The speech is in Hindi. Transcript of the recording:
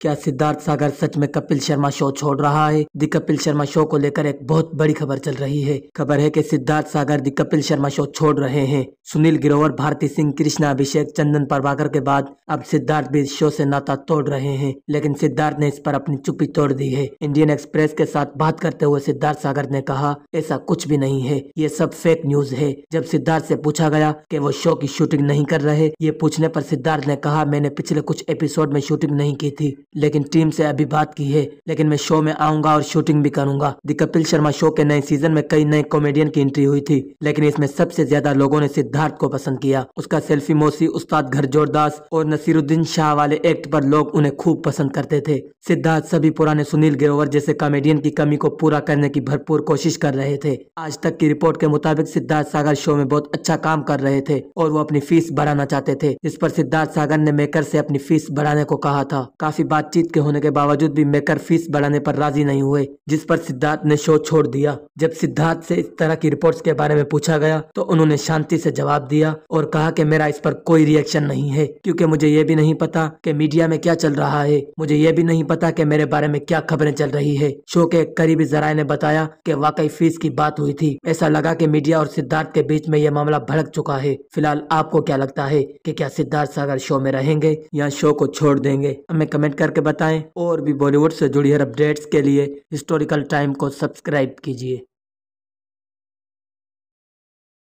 क्या सिद्धार्थ सागर सच में कपिल शर्मा शो छोड़ रहा है दी कपिल शर्मा शो को लेकर एक बहुत बड़ी खबर चल रही है खबर है कि सिद्धार्थ सागर दी कपिल शर्मा शो छोड़ रहे हैं सुनील गिरोवर भारती सिंह कृष्णा अभिषेक चंदन प्रभाकर के बाद अब सिद्धार्थ भी शो से नाता तोड़ रहे हैं लेकिन सिद्धार्थ ने इस पर अपनी चुप्पी तोड़ दी है इंडियन एक्सप्रेस के साथ बात करते हुए सिद्धार्थ सागर ने कहा ऐसा कुछ भी नहीं है ये सब फेक न्यूज है जब सिद्धार्थ ऐसी पूछा गया की वो शो की शूटिंग नहीं कर रहे ये पूछने आरोप सिद्धार्थ ने कहा मैंने पिछले कुछ एपिसोड में शूटिंग नहीं की थी लेकिन टीम से अभी बात की है लेकिन मैं शो में आऊंगा और शूटिंग भी करूंगा दी कपिल शर्मा शो के नए सीजन में कई नए कॉमेडियन की एंट्री हुई थी लेकिन इसमें सबसे ज्यादा लोगों ने सिद्धार्थ को पसंद किया उसका सेल्फी मोसी उस्ताद घर जोरदास और नसीरुद्दीन शाह वाले एक्ट पर लोग उन्हें खूब पसंद करते थे सिद्धार्थ सभी पुराने सुनील ग्रोवर जैसे कॉमेडियन की कमी को पूरा करने की भरपूर कोशिश कर रहे थे आज तक की रिपोर्ट के मुताबिक सिद्धार्थ सागर शो में बहुत अच्छा काम कर रहे थे और वो अपनी फीस बढ़ाना चाहते थे इस पर सिद्धार्थ सागर ने मेकर से अपनी फीस बढ़ाने को कहा था काफी बात बातचीत के होने के बावजूद भी मेकर फीस बढ़ाने पर राजी नहीं हुए जिस पर सिद्धार्थ ने शो छोड़ दिया जब सिद्धार्थ से इस तरह की रिपोर्ट्स के बारे में पूछा गया तो उन्होंने शांति से जवाब दिया और कहा कि मेरा इस पर कोई रिएक्शन नहीं है क्योंकि मुझे ये भी नहीं पता कि मीडिया में क्या चल रहा है मुझे ये भी नहीं पता कि मेरे बारे में क्या खबरें चल रही है शो के एक करीबी जराये ने बताया कि वाकई फीस की बात हुई थी ऐसा लगा कि मीडिया और सिद्धार्थ के बीच में यह मामला भड़क चुका है फिलहाल आपको क्या लगता है कि क्या सिद्धार्थ सागर शो में रहेंगे या शो को छोड़ देंगे हमें कमेंट कर करके बताएं और भी बॉलीवुड से जुड़ी हर अपडेट्स के लिए हिस्टोरिकल टाइम को सब्सक्राइब कीजिए